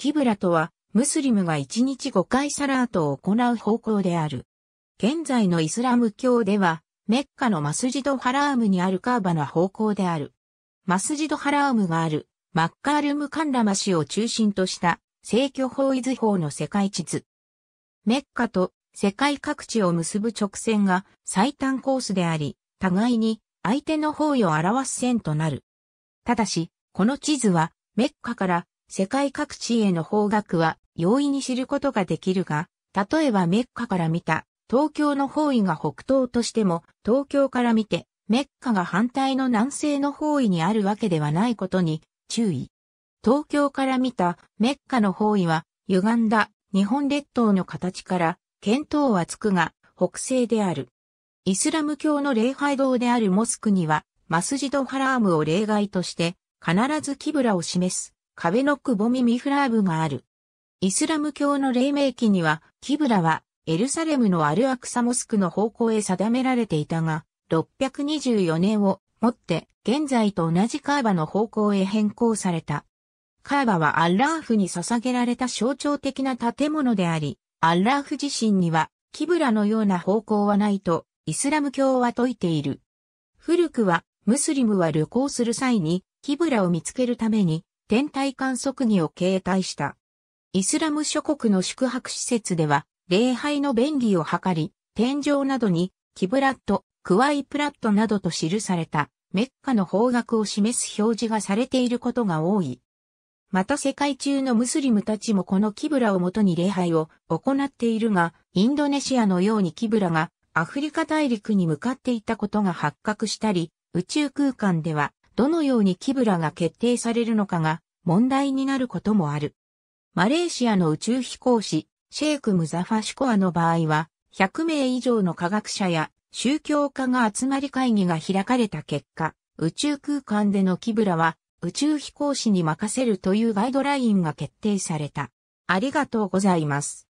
キブラとは、ムスリムが1日5回サラートを行う方向である。現在のイスラム教では、メッカのマスジドハラームにあるカーバの方向である。マスジドハラームがある、マッカールムカンラマ氏を中心とした、正距方位図法の世界地図。メッカと世界各地を結ぶ直線が最短コースであり、互いに相手の方位を表す線となる。ただし、この地図はメッカから世界各地への方角は容易に知ることができるが、例えばメッカから見た東京の方位が北東としても、東京から見てメッカが反対の南西の方位にあるわけではないことに注意。東京から見たメッカの方位は歪んだ日本列島の形から見当はつくが北西である。イスラム教の礼拝堂であるモスクにはマスジドハラームを例外として必ずキブラを示す壁のくぼみミフラーブがある。イスラム教の黎明期には、キブラはエルサレムのアルアクサモスクの方向へ定められていたが、624年をもって現在と同じカーバの方向へ変更された。カーバはアッラーフに捧げられた象徴的な建物であり、アッラーフ自身にはキブラのような方向はないとイスラム教は説いている。古くはムスリムは旅行する際にキブラを見つけるために天体観測儀を携帯した。イスラム諸国の宿泊施設では、礼拝の便利を図り、天井などに、キブラット、クワイプラットなどと記された、メッカの方角を示す表示がされていることが多い。また世界中のムスリムたちもこのキブラをもとに礼拝を行っているが、インドネシアのようにキブラがアフリカ大陸に向かっていたことが発覚したり、宇宙空間ではどのようにキブラが決定されるのかが問題になることもある。マレーシアの宇宙飛行士、シェイク・ムザファシュコアの場合は、100名以上の科学者や宗教家が集まり会議が開かれた結果、宇宙空間でのキブラは宇宙飛行士に任せるというガイドラインが決定された。ありがとうございます。